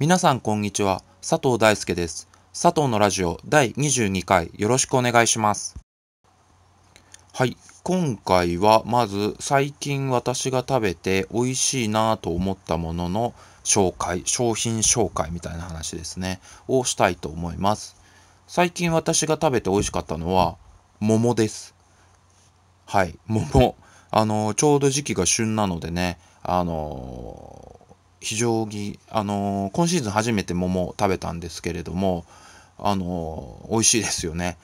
皆さんこんにちは。佐藤大輔です。佐藤のラジオ第22回よろしくお願いします。はい。今回はまず最近私が食べて美味しいなぁと思ったものの紹介、商品紹介みたいな話ですね。をしたいと思います。最近私が食べて美味しかったのは桃です。はい。桃。あの、ちょうど時期が旬なのでね、あのー非常に、あの今シーズン初めて桃食べたんですけれども、あの美味しいですよね。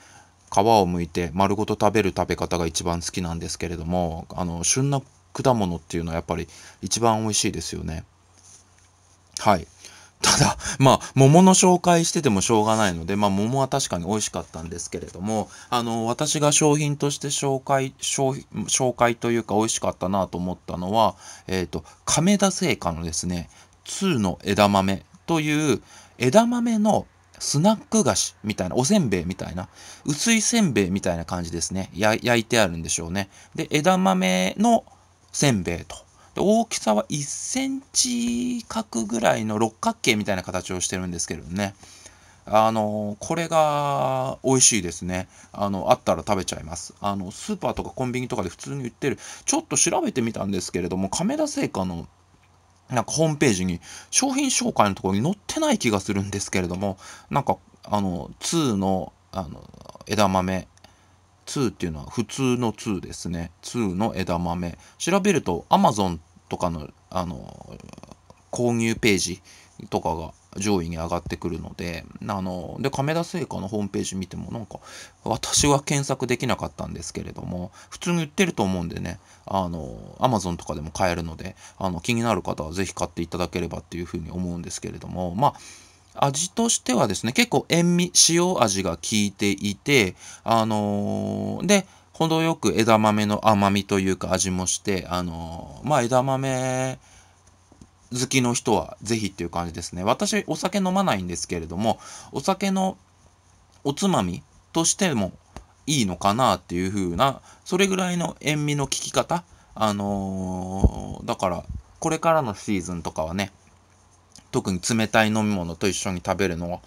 皮を剥いて丸ごと食べる食べ方が一番好きなんですけれども、あの旬な果物っていうのはやっぱり一番美味しいですよね。はい。ただ、まあ、桃の紹介しててもしょうがないので、まあ、桃は確かに美味しかったんですけれども、あの、私が商品として紹介、商品、紹介というか美味しかったなと思ったのは、えっ、ー、と、亀田製菓のですね、2の枝豆という、枝豆のスナック菓子みたいな、おせんべいみたいな、薄いせんべいみたいな感じですね。焼いてあるんでしょうね。で、枝豆のせんべいと。大きさは1センチ角ぐらいの六角形みたいな形をしてるんですけれどね。あの、これが美味しいですね。あの、あったら食べちゃいます。あの、スーパーとかコンビニとかで普通に売ってる、ちょっと調べてみたんですけれども、亀田製菓のなんかホームページに商品紹介のところに載ってない気がするんですけれども、なんか、あの、2の、あの、枝豆、2っていうのは普通の2ですね。2の枝豆。調べると Amazon とかの、あの、購入ページとかが上位に上がってくるので、あの、で、亀田製菓のホームページ見てもなんか、私は検索できなかったんですけれども、普通に売ってると思うんでね、あの、アマゾンとかでも買えるので、あの、気になる方はぜひ買っていただければっていうふうに思うんですけれども、まあ、味としてはですね、結構塩味、塩味が効いていて、あのー、で、程よく枝豆の甘みというか味もして、あのまあ、枝豆好きの人はぜひっていう感じですね。私、お酒飲まないんですけれども、お酒のおつまみとしてもいいのかなっていう風な、それぐらいの塩味の効き方。あのー、だから、これからのシーズンとかはね、特に冷たい飲み物と一緒に食べるのは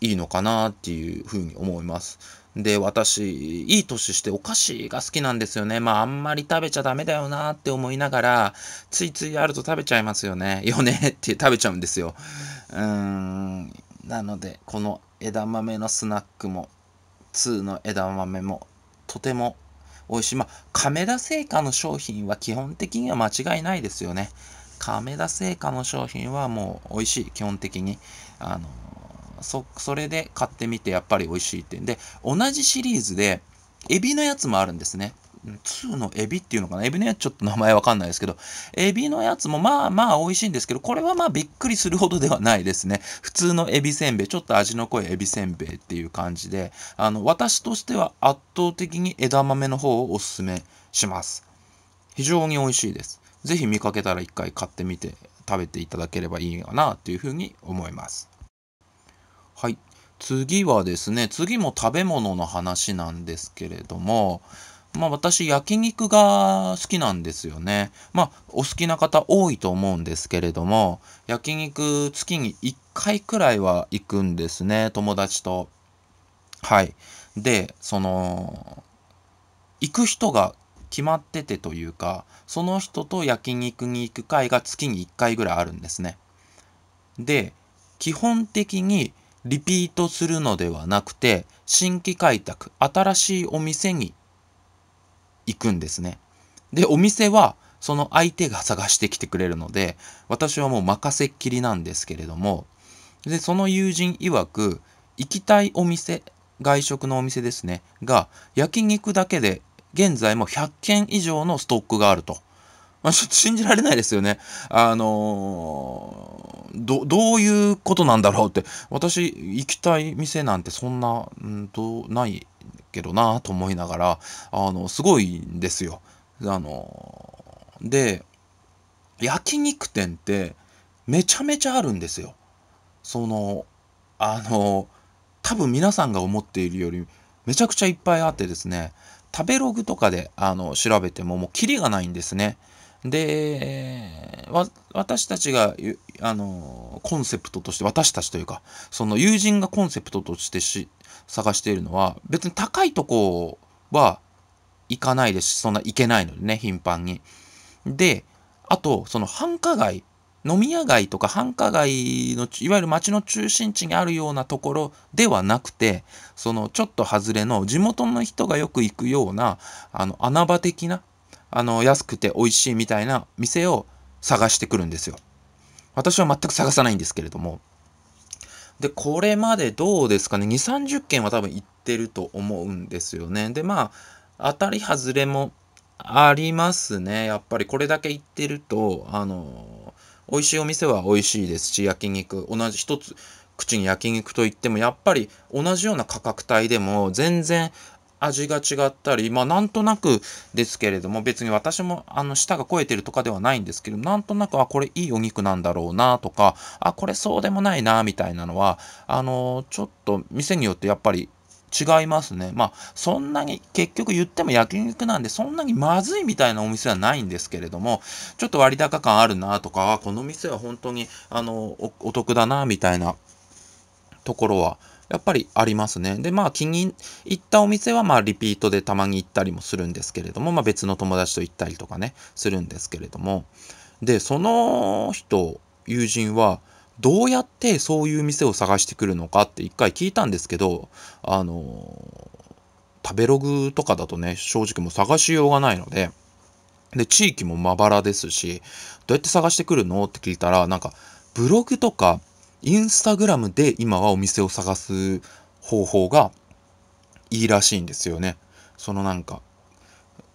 いいのかなっていうふうに思います。で、私、いい年してお菓子が好きなんですよね。まあ、あんまり食べちゃダメだよなって思いながら、ついついあると食べちゃいますよね。よねって食べちゃうんですよ。うーん。なので、この枝豆のスナックも、2の枝豆も、とても美味しい。まあ、亀田製菓の商品は基本的には間違いないですよね。亀田製菓の商品はもう美味しい。基本的に。あの、そ、それで買ってみてやっぱり美味しいってんで、同じシリーズで、エビのやつもあるんですね。2のエビっていうのかなエビのやつちょっと名前わかんないですけど、エビのやつもまあまあ美味しいんですけど、これはまあびっくりするほどではないですね。普通のエビせんべい、ちょっと味の濃いエビせんべいっていう感じで、あの、私としては圧倒的に枝豆の方をおすすめします。非常に美味しいです。是非見かけたら一回買ってみて食べていただければいいかなというふうに思います。はい。次はですね、次も食べ物の話なんですけれども、まあ私、焼肉が好きなんですよね。まあ、お好きな方多いと思うんですけれども、焼肉月に1回くらいは行くんですね、友達と。はい。で、その、行く人が決まっててというか、その人と焼肉に行く回が月に1回ぐらいあるんですね。で、基本的にリピートするのではなくて、新規開拓、新しいお店に行くんですね。で、お店は、その相手が探してきてくれるので、私はもう任せっきりなんですけれども、で、その友人曰く、行きたいお店、外食のお店ですね、が、焼肉だけで現在も100件以上のストックがあると。まあ、信じられないですよね。あのー、ど、どういうことなんだろうって、私行きたい店なんてそんな、んと、ないけどなと思いながら、あの、すごいんですよ。あので、焼肉店ってめちゃめちゃあるんですよ。その、あの多分皆さんが思っているよりめちゃくちゃいっぱいあってですね、食べログとかであの調べてももうキリがないんですね。で、私たちが、あの、コンセプトとして、私たちというか、その友人がコンセプトとしてし探しているのは、別に高いとこは行かないですし、そんな行けないのでね、頻繁に。で、あと、その繁華街、飲み屋街とか繁華街の、いわゆる街の中心地にあるようなところではなくて、そのちょっと外れの地元の人がよく行くような、あの、穴場的な、あの、安くて美味しいみたいな店を探してくるんですよ。私は全く探さないんですけれども。で、これまでどうですかね、2、30件は多分行ってると思うんですよね。で、まあ、当たり外れもありますね。やっぱりこれだけ行ってると、あの、美味しいお店は美味しいですし、焼肉、同じ一つ、口に焼肉といってもやっぱり同じような価格帯でも全然味が違ったり、まあなんとなくですけれども、別に私もあの舌が肥えてるとかではないんですけど、なんとなく、あ、これいいお肉なんだろうなとか、あ、これそうでもないなみたいなのは、あのー、ちょっと店によってやっぱり違いますね。まあ、そんなに、結局言っても焼肉なんで、そんなにまずいみたいなお店はないんですけれども、ちょっと割高感あるなとか、この店は本当に、あの、お得だなみたいなところは、やっぱりありますね。で、まあ気に入ったお店はまあリピートでたまに行ったりもするんですけれども、まあ別の友達と行ったりとかね、するんですけれども。で、その人、友人は、どうやってそういう店を探してくるのかって一回聞いたんですけど、あの、食べログとかだとね、正直もう探しようがないので、で、地域もまばらですし、どうやって探してくるのって聞いたら、なんか、ブログとかインスタグラムで今はお店を探す方法がいいらしいんですよね。そのなんか、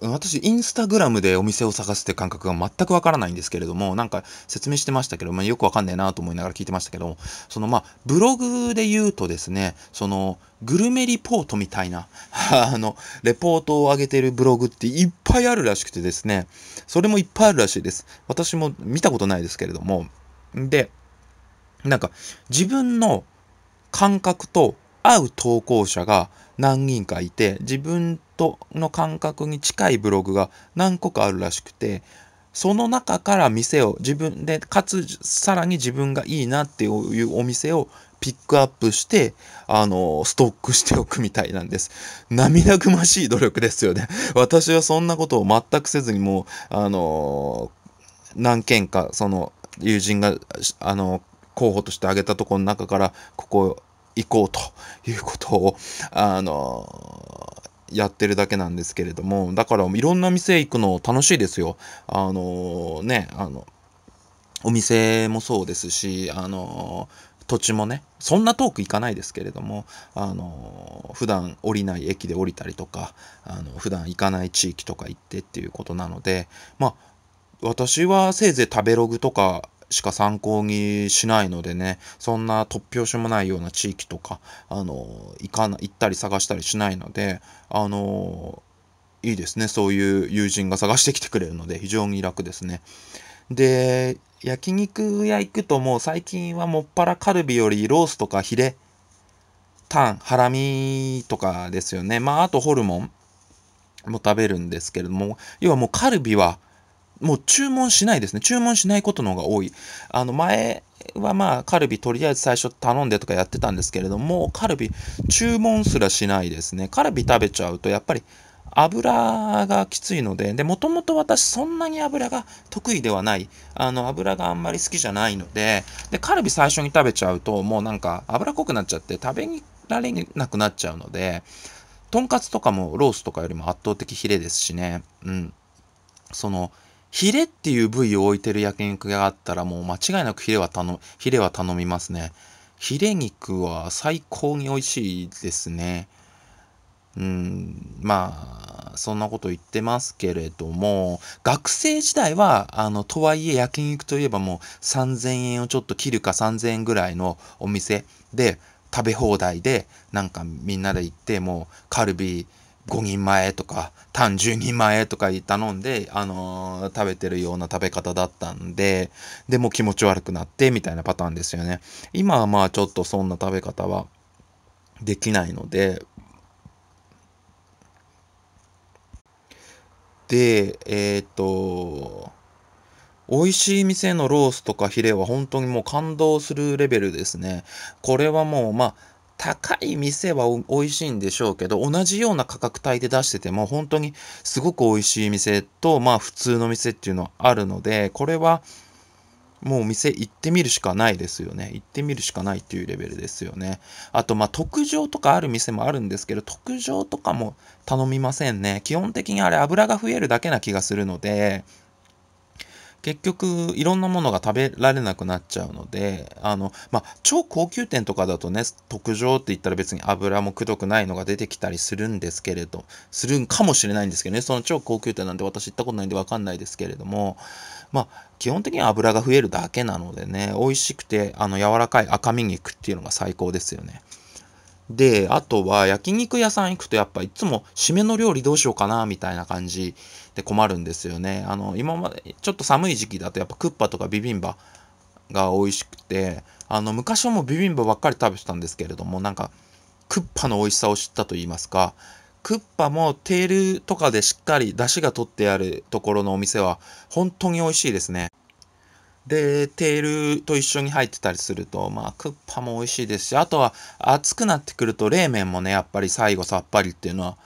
私、インスタグラムでお店を探すって感覚が全くわからないんですけれども、なんか説明してましたけど、まあ、よくわかんないなと思いながら聞いてましたけどそのまあ、ブログで言うとですね、その、グルメリポートみたいな あの、レポートを上げてるブログっていっぱいあるらしくてですね、それもいっぱいあるらしいです。私も見たことないですけれども、で、なんか自分の感覚と合う投稿者が何人かいて自分との感覚に近いブログが何個かあるらしくてその中から店を自分でかつさらに自分がいいなっていうお店をピックアップしてあのストックしておくみたいなんです涙ぐましい努力ですよね私はそんなことを全くせずにもうあの何件かその友人があの候補として挙げたところの中から、ここ行こうということを、あのやってるだけなんですけれども、だからいろんな店行くの楽しいですよ。あのね、あの、お店もそうですし、あの土地もね、そんな遠く行かないですけれども、あの普段降りない駅で降りたりとか、あの普段行かない地域とか行ってっていうことなので、まあ、私はせいぜい食べログとかしか参考にしないのでね、そんな突拍子もないような地域とか、あの、行かな、行ったり探したりしないので、あの、いいですね。そういう友人が探してきてくれるので、非常に楽ですね。で、焼肉屋行くともう最近はもっぱらカルビよりロースとかヒレ、タン、ハラミとかですよね。まあ、あとホルモンも食べるんですけれども、要はもうカルビは、もう注文しないですね。注文しないことの方が多い。あの、前はまあ、カルビとりあえず最初頼んでとかやってたんですけれども、カルビ注文すらしないですね。カルビ食べちゃうと、やっぱり油がきついので、で、もともと私そんなに油が得意ではない。あの、油があんまり好きじゃないので、で、カルビ最初に食べちゃうと、もうなんか油濃くなっちゃって食べられなくなっちゃうので、とんかつとかもロースとかよりも圧倒的ヒレですしね。うん。その、ヒレっていう部位を置いてる焼肉があったらもう間違いなくヒレは頼、ヒレは頼みますね。ヒレ肉は最高に美味しいですね。うん、まあ、そんなこと言ってますけれども、学生時代は、あの、とはいえ焼肉といえばもう3000円をちょっと切るか3000円ぐらいのお店で食べ放題で、なんかみんなで行って、もうカルビー、5人前とか、単10人前とか頼んで、あのー、食べてるような食べ方だったんで、でも気持ち悪くなってみたいなパターンですよね。今はまあちょっとそんな食べ方はできないので、で、えっ、ー、と、美味しい店のロースとかヒレは本当にもう感動するレベルですね。これはもう、まあ、高い店は美味しいんでしょうけど、同じような価格帯で出してても、本当にすごく美味しい店と、まあ普通の店っていうのはあるので、これはもう店行ってみるしかないですよね。行ってみるしかないっていうレベルですよね。あと、まあ特上とかある店もあるんですけど、特上とかも頼みませんね。基本的にあれ油が増えるだけな気がするので、結局いろんなものが食べられなくなっちゃうのであの、まあ、超高級店とかだとね特上って言ったら別に油もくどくないのが出てきたりするんですけれどするんかもしれないんですけどねその超高級店なんて私行ったことないんで分かんないですけれどもまあ基本的に油が増えるだけなのでね美味しくてあの柔らかい赤身肉っていうのが最高ですよね。で、あとは焼肉屋さん行くとやっぱいつも締めの料理どうしようかなみたいな感じで困るんですよね。あの、今まで、ちょっと寒い時期だとやっぱクッパとかビビンバが美味しくて、あの、昔はもうビビンバばっかり食べてたんですけれども、なんか、クッパの美味しさを知ったと言いますか、クッパもテールとかでしっかり出汁が取ってあるところのお店は本当に美味しいですね。で、テールと一緒に入ってたりすると、まあ、クッパも美味しいですし、あとは暑くなってくると冷麺もね、やっぱり最後さっぱりっていうのは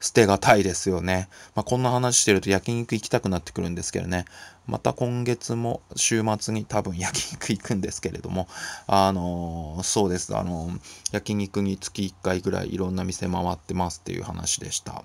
捨てがたいですよね。まあ、こんな話してると焼肉行きたくなってくるんですけどね。また今月も週末に多分 焼肉行くんですけれども、あのー、そうです。あのー、焼肉に月1回ぐらいいろんな店回ってますっていう話でした。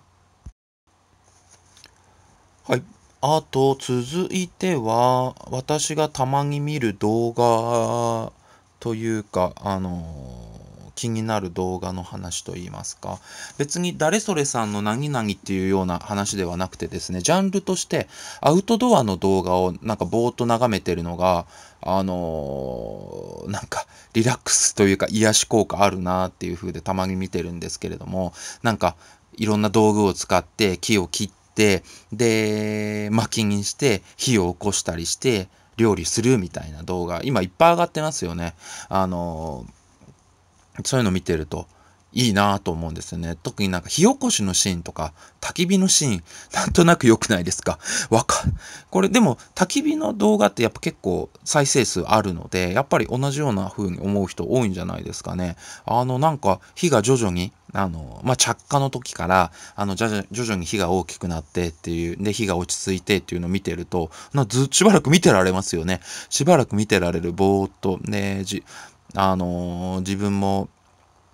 はい。あと、続いては、私がたまに見る動画というか、あのー気になる動画の話といいますか別に誰それさんの何々っていうような話ではなくてですねジャンルとしてアウトドアの動画をなんかぼーっと眺めてるのがあのー、なんかリラックスというか癒し効果あるなっていう風でたまに見てるんですけれどもなんかいろんな道具を使って木を切ってで薪にして火を起こしたりして料理するみたいな動画今いっぱい上がってますよねあのーそういうの見てるといいなと思うんですよね。特になんか火起こしのシーンとか、焚き火のシーン、なんとなく良くないですか。わか、これでも焚き火の動画ってやっぱ結構再生数あるので、やっぱり同じような風に思う人多いんじゃないですかね。あのなんか火が徐々に、あの、まあ、着火の時から、あの、じゃ徐々に火が大きくなってっていう、で、火が落ち着いてっていうのを見てると、なずしばらく見てられますよね。しばらく見てられる、ぼーっと、ね、じ、あのー、自分も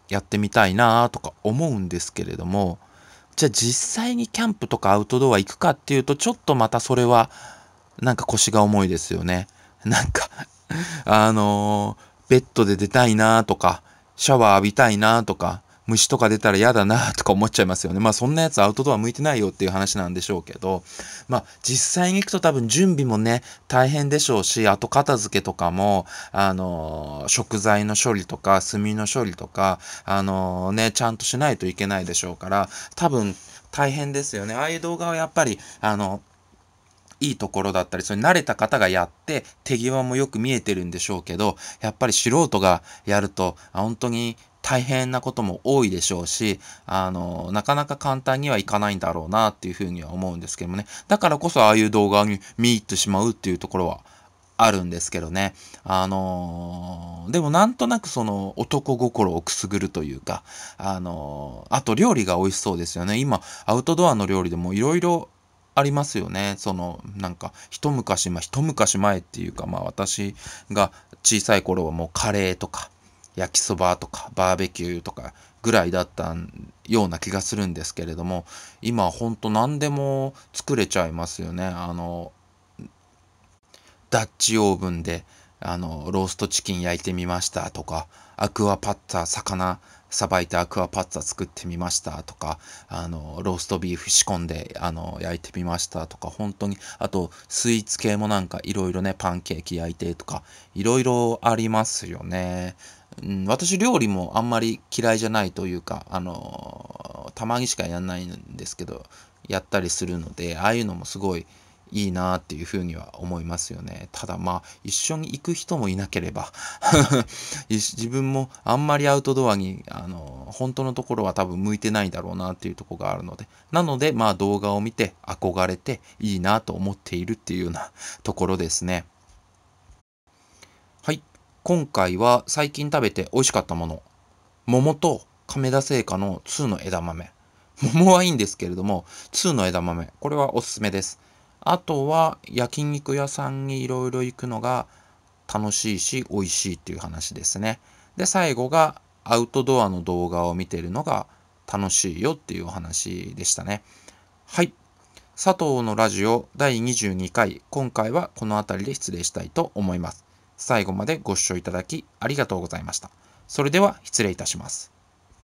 やってみたいなとか思うんですけれども、じゃあ実際にキャンプとかアウトドア行くかっていうと、ちょっとまたそれは、なんか腰が重いですよね。なんかあのー、ベッドで出たいなとか、シャワー浴びたいなとか、虫とか出たら嫌だなとか思っちゃいますよね。まあそんなやつアウトドア向いてないよっていう話なんでしょうけど、まあ実際に行くと多分準備もね、大変でしょうし、後片付けとかも、あの、食材の処理とか、炭の処理とか、あのね、ちゃんとしないといけないでしょうから、多分大変ですよね。ああいう動画はやっぱり、あの、いいところだったり、それ慣れた方がやって、手際もよく見えてるんでしょうけど、やっぱり素人がやると、本当に大変なことも多いでしょうし、あの、なかなか簡単にはいかないんだろうなっていうふうには思うんですけどもね。だからこそああいう動画に見入ってしまうっていうところはあるんですけどね。あのでもなんとなくその男心をくすぐるというか、あのあと料理が美味しそうですよね。今、アウトドアの料理でもいろいろありますよね。その、なんか、一昔、まあ、一昔前っていうか、まあ、私が小さい頃はもうカレーとか、焼きそばとかバーベキューとかぐらいだったような気がするんですけれども今ほんと何でも作れちゃいますよねあのダッチオーブンであのローストチキン焼いてみましたとかアクアパッツァ魚さばいてアクアパッツァ作ってみましたとかあのローストビーフ仕込んであの焼いてみましたとか本当にあとスイーツ系もなんかいろいろねパンケーキ焼いてとかいろいろありますよねうん、私料理もあんまり嫌いじゃないというか、あのー、たまにしかやんないんですけど、やったりするので、ああいうのもすごいいいなっていうふうには思いますよね。ただまあ、一緒に行く人もいなければ 自分もあんまりアウトドアに、あのー、本当のところは多分向いてないだろうなっていうとこがあるので、なのでまあ動画を見て憧れていいなと思っているっていうようなところですね。今回は最近食べて美味しかったもの。桃と亀田製菓の2の枝豆。桃はいいんですけれども、2の枝豆。これはおすすめです。あとは焼肉屋さんにいろいろ行くのが楽しいし美味しいっていう話ですね。で、最後がアウトドアの動画を見てるのが楽しいよっていうお話でしたね。はい。佐藤のラジオ第22回、今回はこの辺りで失礼したいと思います。最後までご視聴いただきありがとうございました。それでは失礼いたします。